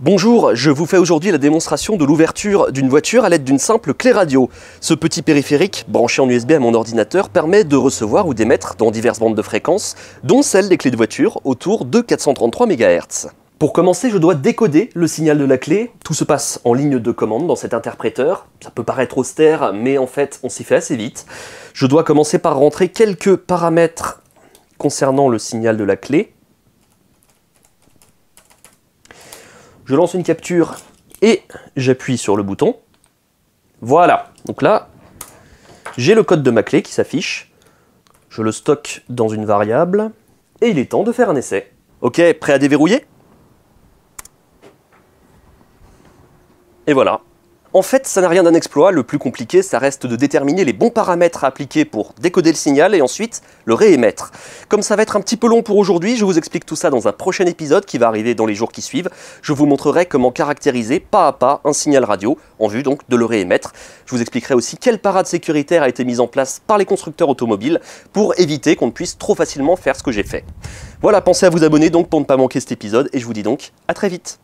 Bonjour, je vous fais aujourd'hui la démonstration de l'ouverture d'une voiture à l'aide d'une simple clé radio. Ce petit périphérique, branché en USB à mon ordinateur, permet de recevoir ou d'émettre dans diverses bandes de fréquences, dont celle des clés de voiture, autour de 433 MHz. Pour commencer, je dois décoder le signal de la clé. Tout se passe en ligne de commande dans cet interpréteur. Ça peut paraître austère, mais en fait, on s'y fait assez vite. Je dois commencer par rentrer quelques paramètres concernant le signal de la clé. je lance une capture et j'appuie sur le bouton. Voilà, donc là, j'ai le code de ma clé qui s'affiche, je le stocke dans une variable, et il est temps de faire un essai. Ok, prêt à déverrouiller Et voilà, en fait, ça n'a rien d'un exploit, le plus compliqué, ça reste de déterminer les bons paramètres à appliquer pour décoder le signal et ensuite le réémettre. Comme ça va être un petit peu long pour aujourd'hui, je vous explique tout ça dans un prochain épisode qui va arriver dans les jours qui suivent. Je vous montrerai comment caractériser pas à pas un signal radio, en vue donc de le réémettre. Je vous expliquerai aussi quelle parade sécuritaire a été mise en place par les constructeurs automobiles pour éviter qu'on ne puisse trop facilement faire ce que j'ai fait. Voilà, pensez à vous abonner donc pour ne pas manquer cet épisode et je vous dis donc à très vite.